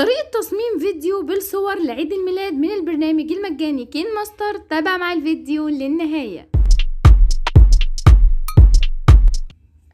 طريقة تصميم فيديو بالصور لعيد الميلاد من البرنامج المجاني كين ماستر تابع مع الفيديو للنهاية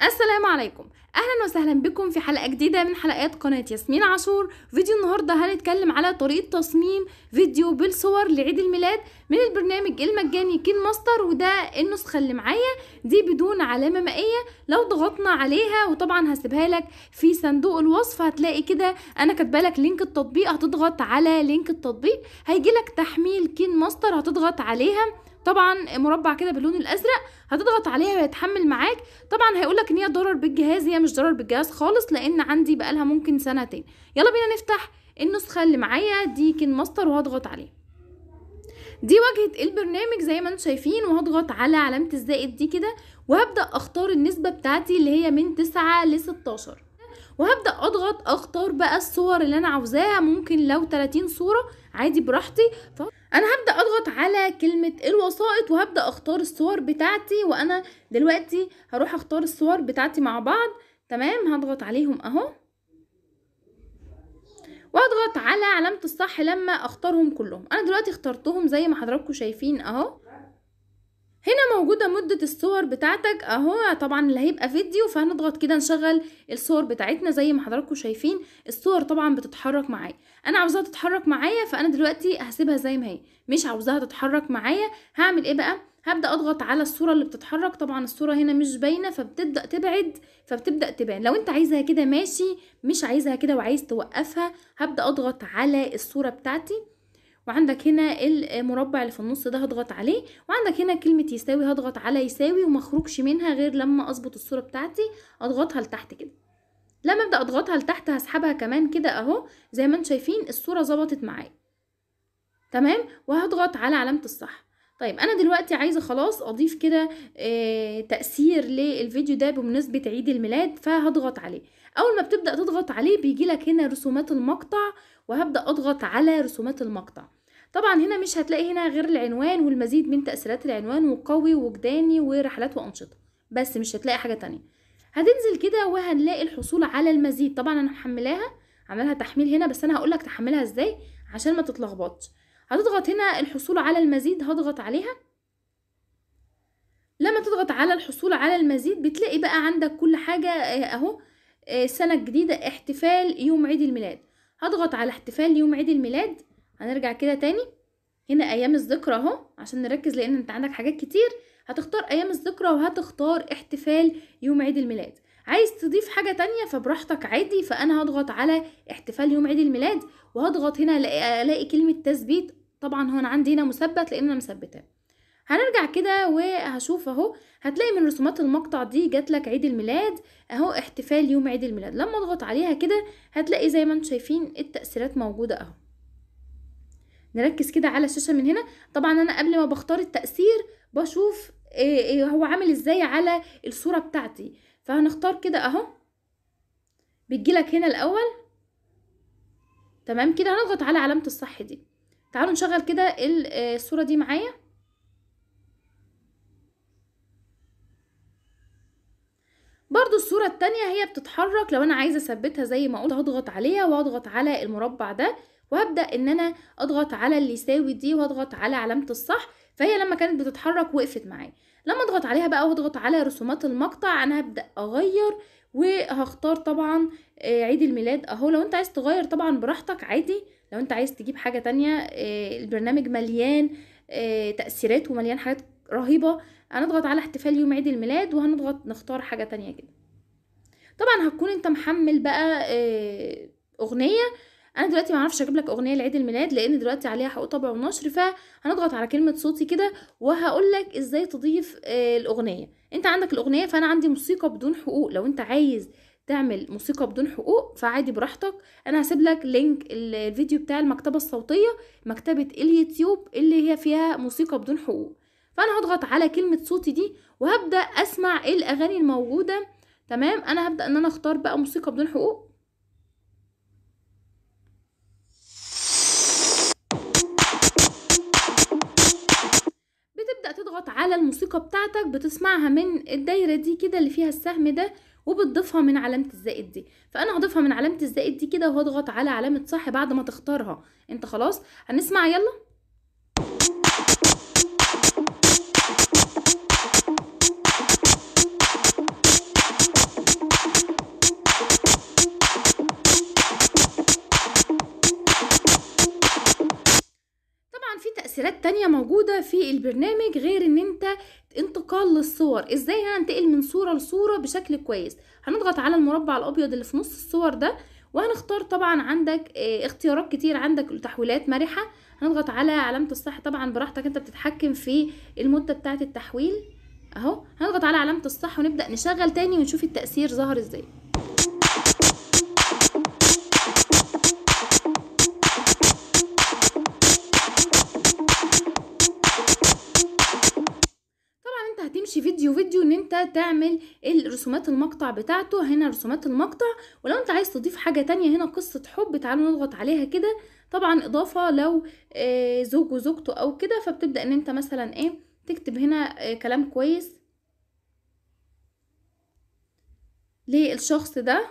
السلام عليكم اهلا وسهلا بكم في حلقه جديده من حلقات قناه ياسمين عاشور فيديو النهارده هنتكلم على طريقه تصميم فيديو بالصور لعيد الميلاد من البرنامج المجاني كين ماستر وده النسخه اللي معايا دي بدون علامه مائيه لو ضغطنا عليها وطبعا هسيبها لك في صندوق الوصف هتلاقي كده انا كاتبه لك لينك التطبيق هتضغط على لينك التطبيق هيجي لك تحميل كين ماستر هتضغط عليها طبعا مربع كده باللون الازرق هتضغط عليها وهيتحمل معاك طبعا هيقولك ان هي ضرر بالجهاز هي مش ضرر بالجهاز خالص لان عندي بقالها ممكن سنتين يلا بينا نفتح النسخه اللي معايا دي كين ماستر وهضغط عليه دي واجهه البرنامج زي ما انتم شايفين وهضغط على علامه الزائد دي كده وهبدا اختار النسبه بتاعتي اللي هي من 9 ل 16 وهبدا اضغط اختار بقى الصور اللي انا عاوزاها ممكن لو 30 صوره عادي براحتي انا هبدا اضغط على كلمه الوسائط وهبدا اختار الصور بتاعتي وانا دلوقتي هروح اختار الصور بتاعتي مع بعض تمام هضغط عليهم اهو واضغط على علامه الصح لما اختارهم كلهم انا دلوقتي اخترتهم زي ما حضراتكم شايفين اهو هنا موجودة مدة الصور بتاعتك اهو طبعا اللي هيبقى فيديو فهنضغط كده نشغل الصور بتاعتنا زي ما حضراتكم شايفين الصور طبعا بتتحرك معايا انا عاوزاها تتحرك معايا فانا دلوقتي هسيبها زي ما هي مش عاوزاها تتحرك معايا هعمل ايه بقى هبدا اضغط على الصوره اللي بتتحرك طبعا الصوره هنا مش باينه فبتبدا تبعد فبتبدا تبان لو انت عايزها كده ماشي مش عايزها كده وعايز توقفها هبدا اضغط على الصوره بتاعتي وعندك هنا المربع اللي في النص ده هضغط عليه وعندك هنا كلمة يساوي هضغط على يساوي ومخرجش منها غير لما اظبط الصورة بتاعتي اضغطها لتحت كده لما ابدا اضغطها لتحت هسحبها كمان كده اهو زي ما انتم شايفين الصوره ظبطت معايا تمام وهضغط على علامه الصح طيب انا دلوقتي عايزه خلاص اضيف كده آه تاثير للفيديو ده بمناسبه عيد الميلاد فهضغط عليه اول ما بتبدا تضغط عليه بيجي لك هنا رسومات المقطع وهبدا اضغط على رسومات المقطع طبعا هنا مش هتلاقي هنا غير العنوان والمزيد من تاثيرات العنوان وقوي وجداني ورحلات وانشطه بس مش هتلاقي حاجه تانية هتنزل كده وهنلاقي الحصول على المزيد طبعا انا محملاها عملها تحميل هنا بس انا هقولك تحملها ازاي عشان ما تتلخبطش هتضغط هنا الحصول على المزيد هضغط عليها لما تضغط على الحصول على المزيد بتلاقي بقى عندك كل حاجة آه، اهو السنة آه، الجديدة احتفال يوم عيد الميلاد هضغط على احتفال يوم عيد الميلاد هنرجع كده تاني هنا ايام الذكرى اهو عشان نركز لان انت عندك حاجات كتير هتختار ايام الذكرى وهتختار احتفال يوم عيد الميلاد عايز تضيف حاجة تانية فبراحتك عادي فأنا هضغط على احتفال يوم عيد الميلاد وهضغط هنا ألاقي كلمة تثبيت طبعا هون عندي هنا مثبت لأن أنا مثبتاه هنرجع كده وهشوف اهو هتلاقي من رسومات المقطع دي جات لك عيد الميلاد اهو احتفال يوم عيد الميلاد لما اضغط عليها كده هتلاقي زي ما انتم شايفين التأثيرات موجودة اهو نركز كده على الشاشه من هنا طبعا انا قبل ما بختار التاثير بشوف إيه،, إيه هو عامل ازاي على الصوره بتاعتي فهنختار كده اهو بتجيلك هنا الاول تمام كده هنضغط على علامه الصح دي تعالوا نشغل كده آه، الصوره دي معايا برضو الصورة التانية هي بتتحرك لو انا عايزة اثبتها زي ما قلت هضغط عليها واضغط على المربع ده وهبدا ان انا اضغط على اللي يساوي دي واضغط على علامه الصح فهي لما كانت بتتحرك وقفت معايا لما اضغط عليها بقى واضغط على رسومات المقطع انا هبدا اغير وهختار طبعا آه، عيد الميلاد اهو لو انت عايز تغير طبعا براحتك عادي لو انت عايز تجيب حاجه تانية آه، البرنامج مليان آه، تاثيرات ومليان حاجات رهيبه هنضغط على احتفال يوم عيد الميلاد وهنضغط نختار حاجه تانية كده طبعا هتكون انت محمل بقى اغنيه انا دلوقتي ما اعرفش اجيب لك اغنيه لعيد الميلاد لان دلوقتي عليها حقوق طبع ونشر فهنضغط على كلمه صوتي كده وهقول لك ازاي تضيف آه، الاغنيه انت عندك الاغنيه فانا عندي موسيقى بدون حقوق لو انت عايز تعمل موسيقى بدون حقوق فعادي براحتك انا هسيب لك لينك الفيديو بتاع المكتبه الصوتيه مكتبه اليوتيوب اللي هي فيها موسيقى بدون حقوق فانا هضغط على كلمه صوتي دي وهبدا اسمع الاغاني الموجوده تمام انا هبدا ان انا اختار بقى موسيقى بدون حقوق بتضغط على الموسيقى بتاعتك بتسمعها من الدايرة دي كده اللي فيها السهم ده وبتضيفها من علامة الزائد دي فأنا هضيفها من علامة الزائد دي كده وهضغط على علامة صح بعد ما تختارها انت خلاص هنسمع يلا تانية موجودة في البرنامج غير ان انت انتقال للصور ازاي هننتقل من صورة لصورة بشكل كويس هنضغط على المربع الابيض اللي في نص الصور ده وهنختار طبعا عندك اه اختيارات كتير عندك تحويلات مرحة هنضغط على علامة الصح طبعا براحتك انت بتتحكم في المدة بتاعة التحويل اهو هنضغط على علامة الصح ونبدأ نشغل تاني ونشوف التأثير ظهر ازاي فيديو فيديو ان انت تعمل الرسومات المقطع بتاعته هنا رسومات المقطع ولو انت عايز تضيف حاجة تانية هنا قصة حب تعالوا نضغط عليها كده طبعا اضافة لو آه، زوج وزوجته او كده فبتبدأ ان انت مثلا ايه تكتب هنا آه، كلام كويس للشخص ده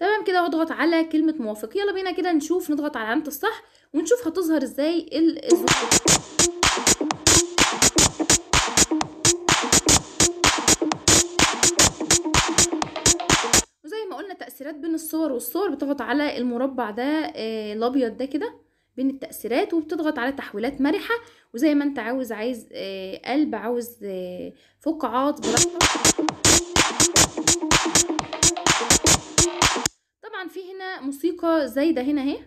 تمام كده واضغط على كلمه موافق يلا بينا كده نشوف نضغط على علامه الصح ونشوف هتظهر ازاي الظروف تأثيرات بين الصور والصور بتضغط على المربع ده آه، الابيض ده كده بين التأثيرات وبتضغط على تحويلات مرحة وزي ما انت عاوز عايز آه، قلب عاوز آه، فقاعات براحتك طبعا في هنا موسيقى زايده هنا اهي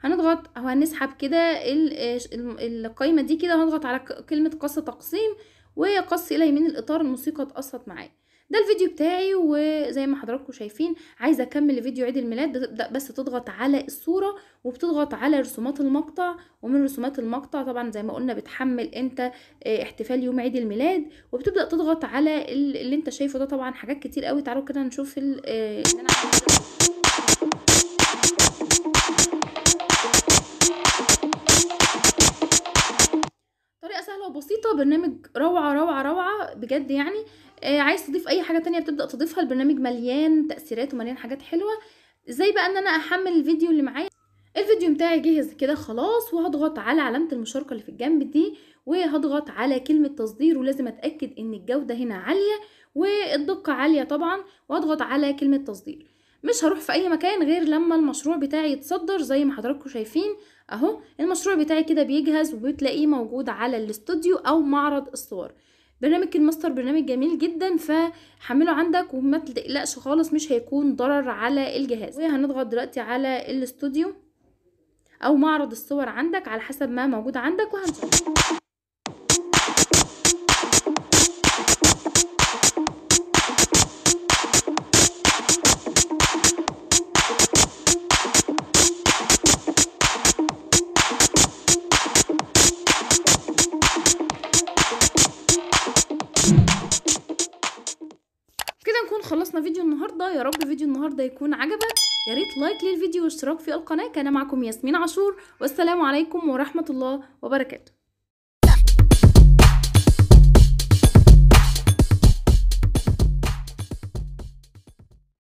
هنضغط او هنسحب كده القايمه دي كده هنضغط على كلمه قص تقسيم وقص الى يمين الاطار الموسيقى اتقصت معايا ده الفيديو بتاعي وزي ما حضراتكم شايفين عايزه اكمل فيديو عيد الميلاد بتبدا بس تضغط على الصوره وبتضغط على رسومات المقطع ومن رسومات المقطع طبعا زي ما قلنا بتحمل انت آه، احتفال يوم عيد الميلاد وبتبدا تضغط على اللي انت شايفه ده طبعا حاجات كتير قوي تعالوا كده نشوف آه، اللي انا طريقه سهله وبسيطه برنامج روعه روعه روعه بجد يعني آه عايز تضيف اي حاجه تانية بتبدا تضيفها البرنامج مليان تاثيرات ومليان حاجات حلوه ازاي بقى ان انا احمل الفيديو اللي معايا الفيديو بتاعي جهز كده خلاص وهضغط على علامه المشاركه اللي في الجنب دي وهضغط على كلمه تصدير ولازم اتاكد ان الجوده هنا عاليه والدقه عاليه طبعا واضغط على كلمه تصدير مش هروح في اي مكان غير لما المشروع بتاعي يتصدر زي ما حضراتكم شايفين اهو المشروع بتاعي كده بيجهز وبتلاقيه موجود على الاستوديو او معرض الصور برنامج الماستر برنامج جميل جدا فحمله عندك وما تقلقش خالص مش هيكون ضرر على الجهاز وهنضغط دلوقتي على الاستوديو او معرض الصور عندك على حسب ما موجود عندك وهنشوف فيديو النهارده يا رب فيديو النهارده يكون عجبك يا ريت لايك للفيديو واشتراك في القناه كان معكم ياسمين عاشور والسلام عليكم ورحمه الله وبركاته